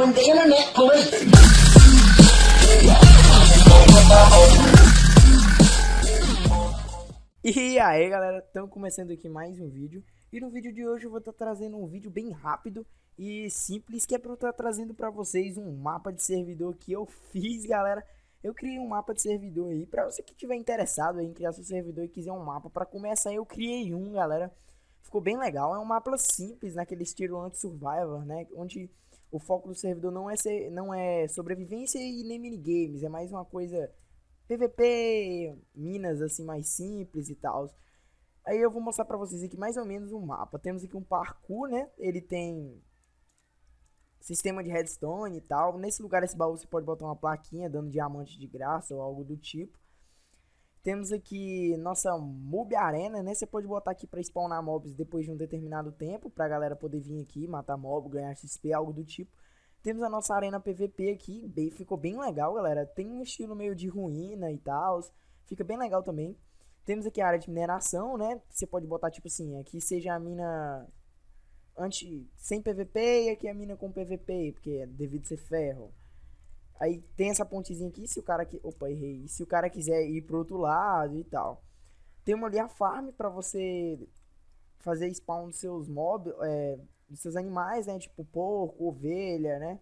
calling the internet police. Né? É? E aí galera, estamos começando aqui mais um vídeo. E no vídeo de hoje eu vou estar tá trazendo um vídeo bem rápido e simples que é para eu estar tá trazendo para vocês um mapa de servidor que eu fiz, galera. Eu criei um mapa de servidor aí para você que tiver interessado em criar seu servidor e quiser um mapa para começar, eu criei um, galera. Ficou bem legal, é um mapa simples naquele estilo anti-survivor, né? Onde o foco do servidor não é, ser, não é sobrevivência e nem minigames, é mais uma coisa PVP, minas assim mais simples e tal. Aí eu vou mostrar pra vocês aqui mais ou menos um mapa. Temos aqui um parkour, né? Ele tem sistema de redstone e tal. Nesse lugar, esse baú, você pode botar uma plaquinha dando diamante de graça ou algo do tipo. Temos aqui nossa mob arena, né? Você pode botar aqui para spawnar mobs depois de um determinado tempo, pra galera poder vir aqui, matar mob, ganhar XP, algo do tipo. Temos a nossa arena PVP aqui, bem, ficou bem legal, galera. Tem um estilo meio de ruína e tal, fica bem legal também. Temos aqui a área de mineração, né? Você pode botar tipo assim, aqui seja a mina anti sem PVP e aqui a mina com PVP, porque é devido ser ferro. Aí tem essa pontezinha aqui, se o cara que, opa, errei. Se o cara quiser ir pro outro lado e tal. Tem ali a farm para você fazer spawn dos seus mobs, é, dos seus animais, né, tipo porco, ovelha, né?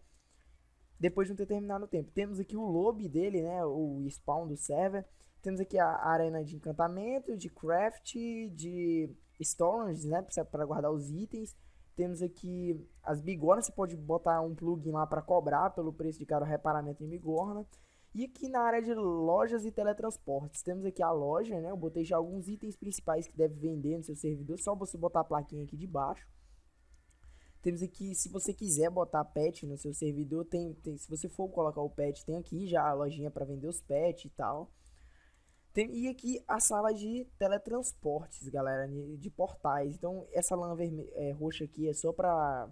Depois de um determinado tempo. Temos aqui o lobby dele, né, o spawn do server. Temos aqui a arena de encantamento, de craft, de storage, né, para guardar os itens. Temos aqui as bigornas, você pode botar um plugin lá para cobrar pelo preço de cada reparamento em bigorna. E aqui na área de lojas e teletransportes, temos aqui a loja, né? Eu botei já alguns itens principais que deve vender no seu servidor, só você botar a plaquinha aqui de baixo. Temos aqui, se você quiser botar pet no seu servidor, tem, tem se você for colocar o pet, tem aqui já a lojinha para vender os pets e tal. Tem, e aqui a sala de teletransportes, galera, de, portais. Então essa lã vermelha, é, roxa aqui é só pra,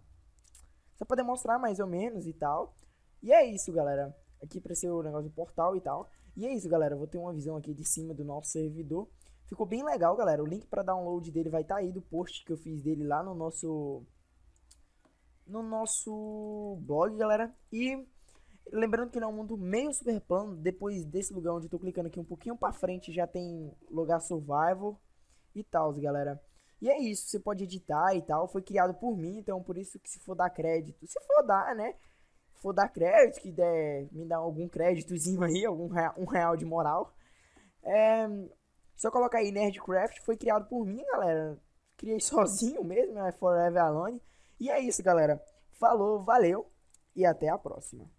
só pra demonstrar mais ou menos e tal. E é isso, galera. Aqui ser o negócio do portal e tal. E é isso, galera. vou ter uma visão aqui de cima do nosso servidor. Ficou bem legal, galera. O link para download dele vai estar tá aí do post que eu fiz dele lá no nosso no nosso blog, galera. E Lembrando que não é um mundo meio super plano. Depois desse lugar onde eu tô clicando aqui um pouquinho pra frente, já tem lugar survival e tal, galera. E é isso, você pode editar e tal. Foi criado por mim, então por isso que se for dar crédito, se for dar, né? for dar crédito, que der, me dá algum créditozinho aí, algum real, um real de moral. É, só colocar aí Nerdcraft, foi criado por mim, galera. Criei sozinho mesmo, é Forever Alone. E é isso, galera. Falou, valeu e até a próxima.